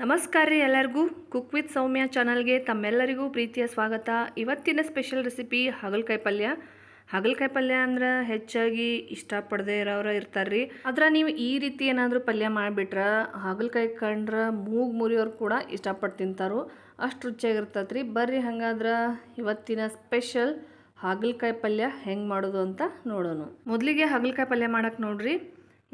ನಮಸ್ಕಾರ ರೀ ಎಲ್ಲರಿಗೂ ಕುಕ್ ವಿತ್ ಸೌಮ್ಯ ಚಾನಲ್ಗೆ ತಮ್ಮೆಲ್ಲರಿಗೂ ಪ್ರೀತಿಯ ಸ್ವಾಗತ ಇವತ್ತಿನ ಸ್ಪೆಷಲ್ ರೆಸಿಪಿ ಹಾಗಲಕಾಯಿ ಪಲ್ಯ ಹಾಗಲಕಾಯಿ ಪಲ್ಯ ಅಂದ್ರೆ ಹೆಚ್ಚಾಗಿ ಇಷ್ಟಪಡದೇ ಇರೋರು ಇರ್ತಾರೆ ರೀ ಆದ್ರೆ ನೀವು ಈ ರೀತಿ ಏನಾದರೂ ಪಲ್ಯ ಮಾಡಿಬಿಟ್ರೆ ಹಾಗಲಕಾಯಿ ಕಂಡ್ರೆ ಮೂಗ್ ಮುರಿಯೋರು ಕೂಡ ಇಷ್ಟಪಟ್ಟು ತಿಂತಾರೋ ಅಷ್ಟು ರುಚಿಯಾಗಿರ್ತೈತೆ ರೀ ಬರ್ರಿ ಹಾಗಾದ್ರೆ ಇವತ್ತಿನ ಸ್ಪೆಷಲ್ ಹಾಗಲಕಾಯಿ ಪಲ್ಯ ಹೆಂಗೆ ಮಾಡೋದು ಅಂತ ನೋಡೋಣ ಮೊದಲಿಗೆ ಹಾಗಲಕಾಯಿ ಪಲ್ಯ ಮಾಡೋಕ್ಕೆ ನೋಡ್ರಿ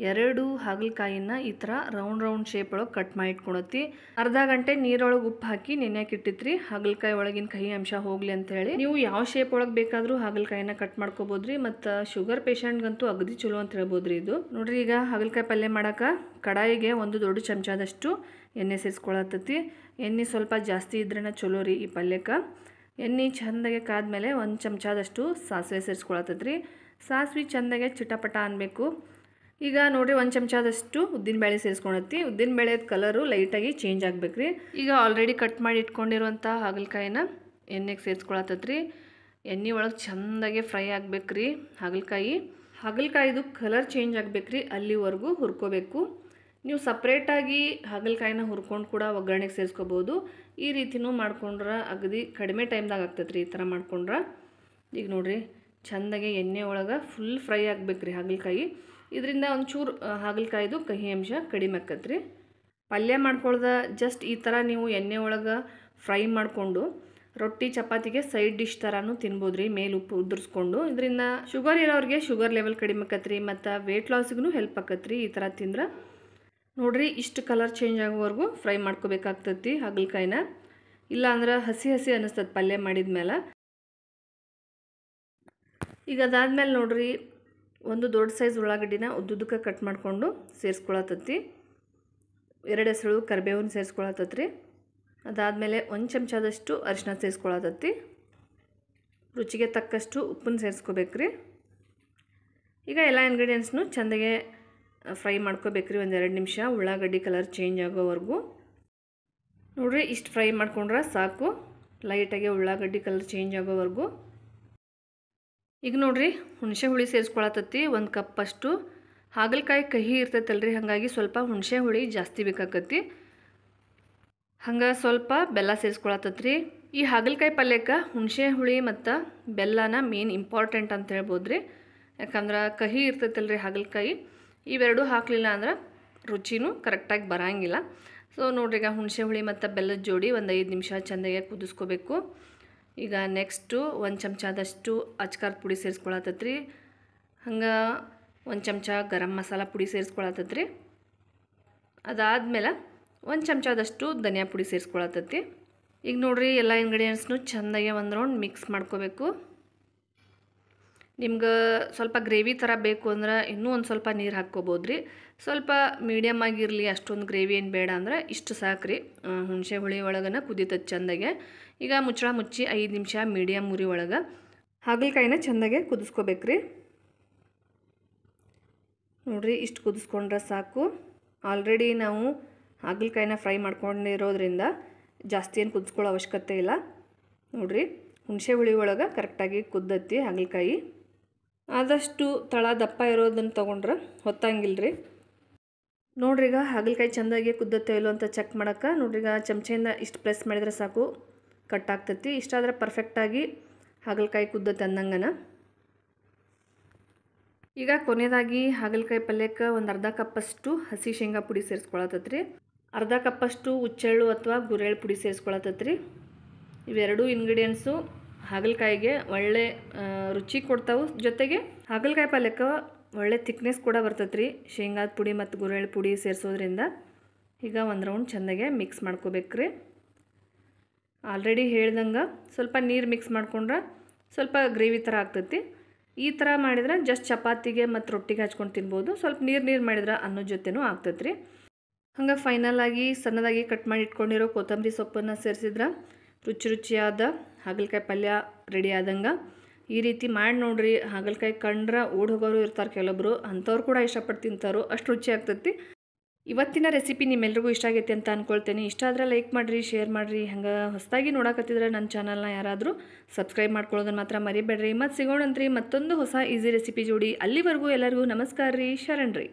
ಎರಡು ಹಾಗಲಕಾಯಿನ ಈ ಥರ ರೌಂಡ್ ರೌಂಡ್ ಶೇಪ್ ಒಳಗೆ ಕಟ್ ಮಾಡಿ ಇಟ್ಕೊಳತ್ತಿ ಅರ್ಧ ಗಂಟೆ ನೀರೊಳಗೆ ಉಪ್ಪು ಹಾಕಿ ನೆನೆಯಕ್ಕೆ ಇಟ್ಟಿತ್ರಿ ಹಾಗಲಕಾಯಿ ಒಳಗಿನ ಕಹಿ ಅಂಶ ಹೋಗ್ಲಿ ಅಂತ ಹೇಳಿ ನೀವು ಯಾವ ಶೇಪ್ ಒಳಗೆ ಬೇಕಾದರೂ ಹಾಗಲಕಾಯಿನ ಕಟ್ ಮಾಡ್ಕೋಬೋದ್ರಿ ಮತ್ತು ಶುಗರ್ ಪೇಷಂಟ್ಗಂತೂ ಅಗದಿ ಚಲೋ ಅಂತ ಹೇಳ್ಬೋದ್ರಿ ಇದು ನೋಡ್ರಿ ಈಗ ಹಾಗಲಕಾಯಿ ಪಲ್ಯ ಮಾಡೋಕೆ ಕಡಾಯಿಗೆ ಒಂದು ದೊಡ್ಡ ಚಮಚದಷ್ಟು ಎಣ್ಣೆ ಸೇರಿಸ್ಕೊಳತ್ತತಿ ಎಣ್ಣೆ ಸ್ವಲ್ಪ ಜಾಸ್ತಿ ಇದ್ರನ ಚಲೋ ರೀ ಈ ಪಲ್ಯಕ್ಕೆ ಎಣ್ಣೆ ಚೆಂದಾಗೆ ಕಾದ್ಮೇಲೆ ಒಂದು ಚಮಚದಷ್ಟು ಸಾಸಿವೆ ಸೇರಿಸ್ಕೊಳತ್ತತ್ರಿ ಸಾಸಿವೆ ಚೆಂದಾಗೆ ಚಿಟಪಟ ಅನ್ಬೇಕು ಈಗ ನೋಡಿರಿ ಒಂದು ಚಮಚದಷ್ಟು ಉದ್ದಿನಬೇಳೆ ಸೇರಿಸ್ಕೊಳತ್ತಿ ಉದ್ದಿನಬೇಳೆ ಕಲರು ಲೈಟಾಗಿ ಚೇಂಜ್ ಆಗಬೇಕು ರೀ ಈಗ ಆಲ್ರೆಡಿ ಕಟ್ ಮಾಡಿ ಇಟ್ಕೊಂಡಿರುವಂಥ ಹಾಗಲಕಾಯಿನ ಎಣ್ಣೆಗೆ ಸೇರಿಸ್ಕೊಳತ್ತತ್ರಿ ಎಣ್ಣೆ ಒಳಗೆ ಚೆಂದಾಗೆ ಫ್ರೈ ಆಗ್ಬೇಕು ರೀ ಹಾಗಲಕಾಯಿ ಹಾಗಲಕಾಯಿದು ಕಲರ್ ಚೇಂಜ್ ಆಗ್ಬೇಕು ರೀ ಅಲ್ಲಿವರೆಗೂ ಹುರ್ಕೋಬೇಕು ನೀವು ಸಪ್ರೇಟಾಗಿ ಹಾಗಲಕಾಯಿನ ಹುರ್ಕೊಂಡು ಕೂಡ ಒಗ್ಗರಣೆಗೆ ಸೇರಿಸ್ಕೋಬೋದು ಈ ರೀತಿಯೂ ಮಾಡ್ಕೊಂಡ್ರೆ ಅಗದಿ ಕಡಿಮೆ ಟೈಮ್ದಾಗ ಆಗ್ತೈತೆ ರೀ ಈ ಥರ ಮಾಡ್ಕೊಂಡ್ರೆ ಈಗ ನೋಡಿರಿ ಚೆಂದಾಗೆ ಎಣ್ಣೆ ಒಳಗೆ ಫುಲ್ ಫ್ರೈ ಆಗ್ಬೇಕು ರೀ ಹಾಗಲಕಾಯಿ ಇದರಿಂದ ಒಂಚೂರು ಹಾಗಲಕಾಯ್ದು ಕಹಿ ಅಂಶ ಕಡಿಮೆ ಆಕತ್ರಿ ಪಲ್ಯ ಮಾಡ್ಕೊಳ್ದ ಜಸ್ಟ್ ಈ ಥರ ನೀವು ಎಣ್ಣೆ ಒಳಗೆ ಫ್ರೈ ಮಾಡಿಕೊಂಡು ರೊಟ್ಟಿ ಚಪಾತಿಗೆ ಸೈಡ್ ಡಿಶ್ ಥರನೂ ರೀ ಮೇಲೆ ಉಪ್ಪು ಉದುರಿಸ್ಕೊಂಡು ಇದರಿಂದ ಶುಗರ್ ಇರೋರಿಗೆ ಶುಗರ್ ಲೆವೆಲ್ ಕಡಿಮೆ ಆಕತ್ರಿ ಮತ್ತು ವೆಯ್ಟ್ ಲಾಸಿಗೂ ಹೆಲ್ಪ್ ಆಕತ್ರಿ ಈ ಥರ ತಿಂದ್ರೆ ನೋಡ್ರಿ ಇಷ್ಟು ಕಲರ್ ಚೇಂಜ್ ಆಗೋವರೆಗೂ ಫ್ರೈ ಮಾಡ್ಕೋಬೇಕಾಗ್ತತಿ ಹಾಗಲಕಾಯಿನ ಇಲ್ಲ ಅಂದ್ರೆ ಹಸಿ ಹಸಿ ಅನ್ನಿಸ್ತದೆ ಪಲ್ಯ ಮಾಡಿದ ಮೇಲೆ ಈಗ ಅದಾದ್ಮೇಲೆ ನೋಡ್ರಿ ಒಂದು ದೊಡ್ಡ ಸೈಜ್ ಉಳ್ಳಾಗಡ್ಡಿನ ಉದ್ದುದ್ದಕ್ಕೆ ಕಟ್ ಮಾಡಿಕೊಂಡು ಸೇರಿಸ್ಕೊಳತತ್ತಿ ಎರಡು ಹೆಸರು ಕರಿಬೇವನ್ನ ಸೇರಿಸ್ಕೊಳತತ್ರಿ ಅದಾದಮೇಲೆ ಒಂದು ಚಮಚದಷ್ಟು ಅರಿಶಿನ ಸೇರಿಸ್ಕೊಳತತ್ತಿ ರುಚಿಗೆ ತಕ್ಕಷ್ಟು ಉಪ್ಪನ್ನು ಸೇರಿಸ್ಕೋಬೇಕ್ರಿ ಈಗ ಎಲ್ಲ ಇಂಗ್ರೀಡಿಯೆಂಟ್ಸ್ನು ಚೆಂದಾಗೆ ಫ್ರೈ ಮಾಡ್ಕೋಬೇಕ್ರಿ ಒಂದು ಎರಡು ನಿಮಿಷ ಉಳ್ಳಾಗಡ್ಡಿ ಕಲರ್ ಚೇಂಜ್ ಆಗೋವರೆಗೂ ನೋಡಿರಿ ಇಷ್ಟು ಫ್ರೈ ಮಾಡ್ಕೊಂಡ್ರೆ ಸಾಕು ಲೈಟಾಗಿ ಉಳ್ಳಾಗಡ್ಡಿ ಕಲರ್ ಚೇಂಜ್ ಆಗೋವರೆಗೂ ಈಗ ನೋಡ್ರಿ ಹುಣಸೆ ಹುಳಿ ಸೇರಿಸ್ಕೊಳತತ್ತಿ ಒಂದು ಕಪ್ ಅಷ್ಟು ಹಾಗಲಕಾಯಿ ಕಹಿ ಇರ್ತೈತಲ್ರಿ ಹಾಗಾಗಿ ಸ್ವಲ್ಪ ಹುಣಸೆ ಹುಳಿ ಜಾಸ್ತಿ ಬೇಕಾಕತ್ತಿ ಹಂಗೆ ಸ್ವಲ್ಪ ಬೆಲ್ಲ ಸೇರಿಸ್ಕೊಳತತ್ರಿ ಈ ಹಾಗಲಕಾಯಿ ಪಲ್ಯಕ್ಕೆ ಹುಣಸೆ ಹುಳಿ ಮತ್ತು ಬೆಲ್ಲನ ಮೇನ್ ಇಂಪಾರ್ಟೆಂಟ್ ಅಂತ ಹೇಳ್ಬೋದು ರೀ ಯಾಕಂದ್ರೆ ಕಹಿ ಇರ್ತೈತಲ್ರಿ ಹಾಗಲಕಾಯಿ ಇವೆರಡೂ ಹಾಕಲಿಲ್ಲ ಅಂದ್ರೆ ರುಚಿನೂ ಕರೆಕ್ಟಾಗಿ ಬರೋಂಗಿಲ್ಲ ಸೊ ನೋಡ್ರಿ ಈಗ ಹುಣಸೆ ಹುಳಿ ಮತ್ತು ಬೆಲ್ಲದ ಜೋಡಿ ಒಂದು ಐದು ನಿಮಿಷ ಚೆಂದಾಗಿ ಕುದಿಸ್ಕೋಬೇಕು ಈಗ ನೆಕ್ಸ್ಟು ಒಂದು ಚಮಚದಷ್ಟು ಅಚ್ಕಾರದ ಪುಡಿ ರೀ ಹಂಗೆ ಒಂದು ಚಮಚ ಗರಂ ಮಸಾಲ ಪುಡಿ ರೀ ಅದಾದಮೇಲೆ ಒಂದು ಚಮಚದಷ್ಟು ಧನಿಯಾ ಪುಡಿ ಸೇರಿಸ್ಕೊಳತ್ತೈತಿ ಈಗ ನೋಡಿರಿ ಎಲ್ಲ ಇಂಗ್ರೀಡಿಯೆಂಟ್ಸ್ನು ಚೆಂದಾಗಿ ಒಂದು ರೌಂಡ್ ಮಿಕ್ಸ್ ಮಾಡ್ಕೋಬೇಕು ನಿಮ್ಗೆ ಸ್ವಲ್ಪ ಗ್ರೇವಿ ಥರ ಬೇಕು ಅಂದ್ರೆ ಇನ್ನೂ ಒಂದು ಸ್ವಲ್ಪ ನೀರು ಹಾಕ್ಕೋಬೋದು ರೀ ಸ್ವಲ್ಪ ಮೀಡಿಯಮ್ ಆಗಿರಲಿ ಅಷ್ಟೊಂದು ಗ್ರೇವಿ ಏನು ಬೇಡ ಅಂದ್ರೆ ಇಷ್ಟು ಸಾಕು ರೀ ಹುಣಸೆ ಹುಳಿ ಒಳಗನ ಕುದೀತದ ಚೆಂದಾಗೆ ಈಗ ಮುಚ್ಚಳ ಮುಚ್ಚಿ ಐದು ನಿಮಿಷ ಮೀಡಿಯಮ್ ಉರಿ ಒಳಗೆ ಹಾಗಲಕಾಯಿನ ಚೆಂದಾಗೆ ಕುದಿಸ್ಕೋಬೇಕು ರೀ ನೋಡಿರಿ ಇಷ್ಟು ಕುದಿಸ್ಕೊಂಡ್ರೆ ಸಾಕು ಆಲ್ರೆಡಿ ನಾವು ಹಾಗಲಕಾಯಿನ ಫ್ರೈ ಮಾಡ್ಕೊಂಡಿರೋದ್ರಿಂದ ಜಾಸ್ತಿ ಏನು ಕುದಿಸ್ಕೊಳ್ಳೋ ಅವಶ್ಯಕತೆ ಇಲ್ಲ ನೋಡಿರಿ ಹುಣಸೆ ಹುಳಿ ಒಳಗೆ ಕರೆಕ್ಟಾಗಿ ಕುದ್ದತ್ತಿ ಹಾಗಲಕಾಯಿ ಆದಷ್ಟು ತಳ ದಪ್ಪ ಇರೋದನ್ನು ತೊಗೊಂಡ್ರೆ ಹೊತ್ತಂಗಿಲ್ಲ ರೀ ನೋಡ್ರಿಗ ಹಾಗಲಕಾಯಿ ಚೆಂದಾಗಿ ಕುದ್ದತ್ತೋ ಇಲ್ಲೋ ಅಂತ ಚೆಕ್ ಮಾಡೋಕ್ಕೆ ನೋಡ್ರಿಗ ಚಮಚೆಯಿಂದ ಇಷ್ಟು ಪ್ರೆಸ್ ಮಾಡಿದರೆ ಸಾಕು ಕಟ್ ಆಗ್ತೈತಿ ಇಷ್ಟಾದರೆ ಪರ್ಫೆಕ್ಟಾಗಿ ಹಾಗಲಕಾಯಿ ಕುದ್ದತ್ತೆ ಅಂದಂಗನ ಈಗ ಕೊನೆಯದಾಗಿ ಹಾಗಲಕಾಯಿ ಪಲ್ಯಕ್ಕೆ ಒಂದು ಅರ್ಧ ಕಪ್ಪಷ್ಟು ಹಸಿ ಶೇಂಗಾ ಪುಡಿ ಸೇರಿಸ್ಕೊಳತ್ತತ್ರಿ ಅರ್ಧ ಕಪ್ಪಷ್ಟು ಉಚ್ಚೆಳ್ಳು ಅಥವಾ ಗುರೆಳ್ಳು ಪುಡಿ ಸೇರಿಸ್ಕೊಳತ್ತತ್ರಿ ಇವೆರಡೂ ಇಂಗ್ರೀಡಿಯೆಂಟ್ಸು ಹಾಗಲಕಾಯಿಗೆ ಒಳ್ಳೆ ರುಚಿ ಕೊಡ್ತಾವೆ ಜೊತೆಗೆ ಹಾಗಲಕಾಯಿ ಪಲ್ಯಕ್ಕೆ ಒಳ್ಳೆ ಥಿಕ್ನೆಸ್ ಕೂಡ ಬರ್ತೈತೆ ರೀ ಶೇಂಗಾದ ಪುಡಿ ಮತ್ತು ಗುರೆಳ್ಳು ಪುಡಿ ಸೇರಿಸೋದ್ರಿಂದ ಈಗ ಒಂದು ರೌಂಡ್ ಚೆಂದಾಗೆ ಮಿಕ್ಸ್ ಮಾಡ್ಕೋಬೇಕು ರೀ ಆಲ್ರೆಡಿ ಹೇಳ್ದಂಗೆ ಸ್ವಲ್ಪ ನೀರು ಮಿಕ್ಸ್ ಮಾಡ್ಕೊಂಡ್ರೆ ಸ್ವಲ್ಪ ಗ್ರೇವಿ ಥರ ಆಗ್ತೈತಿ ಈ ಥರ ಮಾಡಿದ್ರೆ ಜಸ್ಟ್ ಚಪಾತಿಗೆ ಮತ್ತು ರೊಟ್ಟಿಗೆ ಹಚ್ಕೊಂಡು ತಿನ್ಬೋದು ಸ್ವಲ್ಪ ನೀರು ನೀರು ಮಾಡಿದ್ರೆ ಅನ್ನೋ ಜೊತೆನೂ ಆಗ್ತೈತೆ ರೀ ಹಂಗೆ ಫೈನಲ್ ಆಗಿ ಸಣ್ಣದಾಗಿ ಕಟ್ ಮಾಡಿ ಇಟ್ಕೊಂಡಿರೋ ಕೊತ್ತಂಬರಿ ಸೊಪ್ಪನ್ನು ಸೇರಿಸಿದ್ರೆ ರುಚಿ ರುಚಿಯಾದ ಹಾಗಲಕಾಯಿ ಪಲ್ಯ ರೆಡಿ ಆದಂಗೆ ಈ ರೀತಿ ಮಾಡಿ ನೋಡ್ರಿ ಹಾಗಲಕಾಯಿ ಕಂಡ್ರೆ ಓಡ್ ಹೋಗೋರು ಇರ್ತಾರೆ ಕೆಲವೊಬ್ರು ಅಂಥವ್ರು ಕೂಡ ಇಷ್ಟಪಟ್ಟು ತಿಂತಾರೋ ಅಷ್ಟು ರುಚಿ ಆಗ್ತೈತಿ ಇವತ್ತಿನ ರೆಸಿಪಿ ನಿಮ್ಮೆಲ್ರಿಗೂ ಇಷ್ಟ ಆಗೈತಿ ಅಂತ ಅಂದ್ಕೊಳ್ತೇನೆ ಇಷ್ಟ ಆದರೆ ಲೈಕ್ ಮಾಡಿರಿ ಶೇರ್ ಮಾಡಿರಿ ಹಂಗೆ ಹೊಸದಾಗಿ ನೋಡಕತ್ತಿದ್ರೆ ನನ್ನ ಚಾನಲ್ನ ಯಾರಾದರೂ ಸಬ್ಸ್ಕ್ರೈಬ್ ಮಾಡ್ಕೊಳ್ಳೋದನ್ನು ಮಾತ್ರ ಮರಿಬೇಡ್ರಿ ಮತ್ತು ಸಿಗೋಣಂತ್ರಿ ಮತ್ತೊಂದು ಹೊಸ ಈಸಿ ರೆಸಿಪಿ ಜೋಡಿ ಅಲ್ಲಿವರೆಗೂ ಎಲ್ಲರಿಗೂ ನಮಸ್ಕಾರ ರೀ ಶರಣ್ರಿ